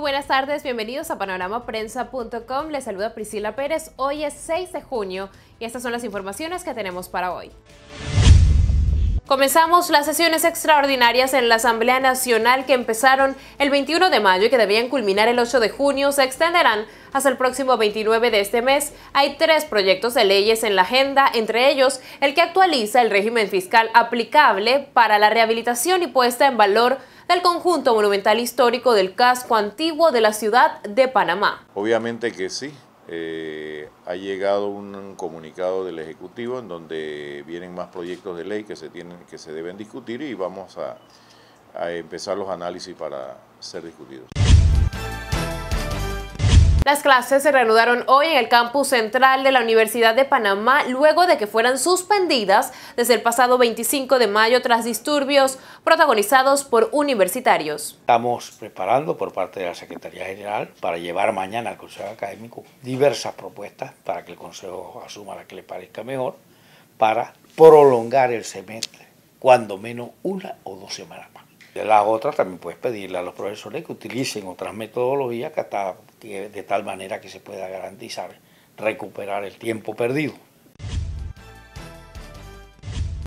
buenas tardes, bienvenidos a panoramaprensa.com. Les saluda Priscila Pérez. Hoy es 6 de junio y estas son las informaciones que tenemos para hoy. Comenzamos las sesiones extraordinarias en la Asamblea Nacional que empezaron el 21 de mayo y que debían culminar el 8 de junio. Se extenderán hasta el próximo 29 de este mes. Hay tres proyectos de leyes en la agenda, entre ellos el que actualiza el régimen fiscal aplicable para la rehabilitación y puesta en valor del conjunto monumental histórico del casco antiguo de la ciudad de Panamá. Obviamente que sí, eh, ha llegado un comunicado del Ejecutivo en donde vienen más proyectos de ley que se, tienen, que se deben discutir y vamos a empezar los análisis para ser discutidos. Las clases se reanudaron hoy en el campus central de la Universidad de Panamá luego de que fueran suspendidas desde el pasado 25 de mayo tras disturbios protagonizados por universitarios. Estamos preparando por parte de la Secretaría General para llevar mañana al Consejo Académico diversas propuestas para que el Consejo asuma la que le parezca mejor para prolongar el semestre cuando menos una o dos semanas más. La otra también puedes pedirle a los profesores que utilicen otras metodologías que de tal manera que se pueda garantizar recuperar el tiempo perdido.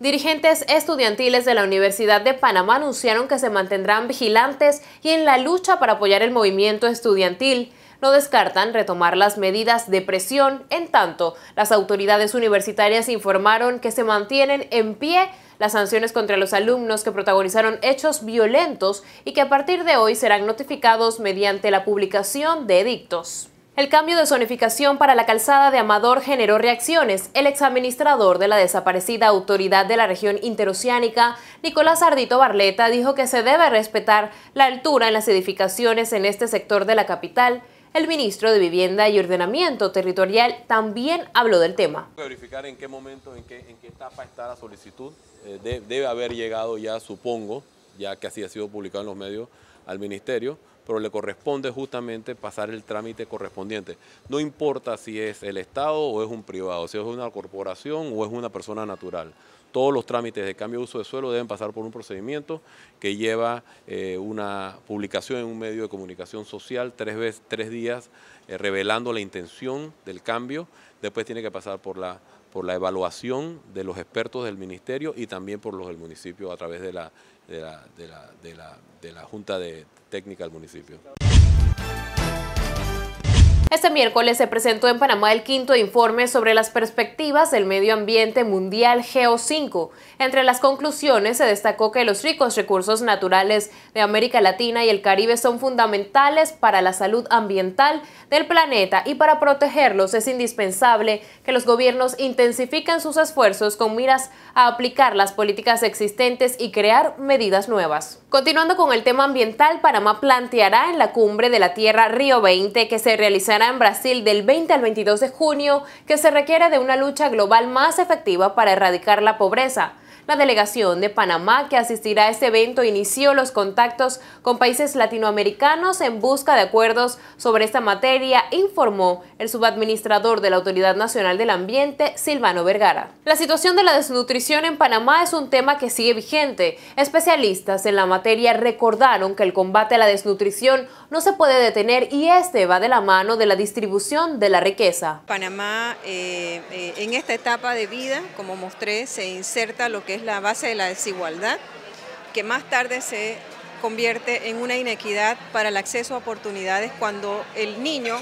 Dirigentes estudiantiles de la Universidad de Panamá anunciaron que se mantendrán vigilantes y en la lucha para apoyar el movimiento estudiantil no descartan retomar las medidas de presión. En tanto, las autoridades universitarias informaron que se mantienen en pie las sanciones contra los alumnos que protagonizaron hechos violentos y que a partir de hoy serán notificados mediante la publicación de edictos. El cambio de zonificación para la calzada de Amador generó reacciones. El administrador de la desaparecida autoridad de la región interoceánica, Nicolás Ardito Barleta, dijo que se debe respetar la altura en las edificaciones en este sector de la capital el ministro de Vivienda y Ordenamiento Territorial también habló del tema. Verificar en qué momento, en qué, etapa está la solicitud. Eh, debe haber llegado ya, supongo, ya que así ha sido publicado en los medios, al ministerio, pero le corresponde justamente pasar el trámite correspondiente. No importa si es el Estado o es un privado, si es una corporación o es una persona natural todos los trámites de cambio de uso de suelo deben pasar por un procedimiento que lleva eh, una publicación en un medio de comunicación social tres, veces, tres días eh, revelando la intención del cambio. Después tiene que pasar por la por la evaluación de los expertos del ministerio y también por los del municipio a través de la, de la, de la Junta de Técnica del municipio. Este miércoles se presentó en Panamá el quinto informe sobre las perspectivas del medio ambiente mundial GEO5. Entre las conclusiones se destacó que los ricos recursos naturales de América Latina y el Caribe son fundamentales para la salud ambiental del planeta y para protegerlos es indispensable que los gobiernos intensifiquen sus esfuerzos con miras a aplicar las políticas existentes y crear medidas nuevas. Continuando con el tema ambiental, Panamá planteará en la cumbre de la Tierra Río 20 que se realizará en Brasil del 20 al 22 de junio, que se requiere de una lucha global más efectiva para erradicar la pobreza la delegación de Panamá que asistirá a este evento inició los contactos con países latinoamericanos en busca de acuerdos sobre esta materia, informó el subadministrador de la Autoridad Nacional del Ambiente, Silvano Vergara. La situación de la desnutrición en Panamá es un tema que sigue vigente. Especialistas en la materia recordaron que el combate a la desnutrición no se puede detener y este va de la mano de la distribución de la riqueza. Panamá eh, eh, en esta etapa de vida, como mostré, se inserta lo que es la base de la desigualdad, que más tarde se convierte en una inequidad para el acceso a oportunidades cuando el niño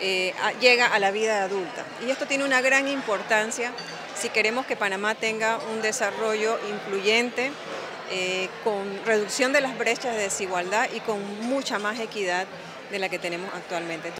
eh, llega a la vida adulta. Y esto tiene una gran importancia si queremos que Panamá tenga un desarrollo incluyente, eh, con reducción de las brechas de desigualdad y con mucha más equidad de la que tenemos actualmente.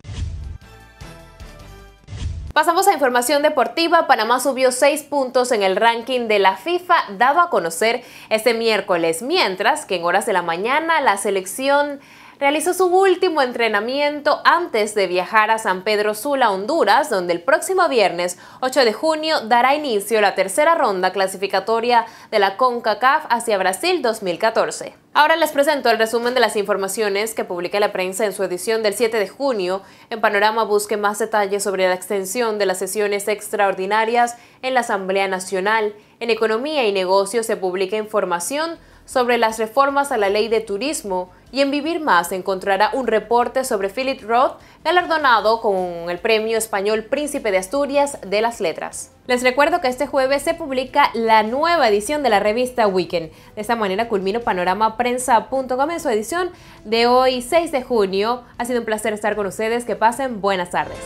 Pasamos a información deportiva. Panamá subió seis puntos en el ranking de la FIFA, dado a conocer este miércoles, mientras que en horas de la mañana la selección realizó su último entrenamiento antes de viajar a San Pedro Sula, Honduras, donde el próximo viernes 8 de junio dará inicio la tercera ronda clasificatoria de la CONCACAF hacia Brasil 2014. Ahora les presento el resumen de las informaciones que publica la prensa en su edición del 7 de junio. En Panorama busque más detalles sobre la extensión de las sesiones extraordinarias en la Asamblea Nacional. En Economía y Negocios se publica información sobre las reformas a la ley de turismo y en Vivir Más encontrará un reporte sobre Philip Roth, galardonado con el Premio Español Príncipe de Asturias de las Letras. Les recuerdo que este jueves se publica la nueva edición de la revista Weekend. De esta manera culmino panoramaprensa.com en su edición de hoy 6 de junio. Ha sido un placer estar con ustedes. Que pasen buenas tardes.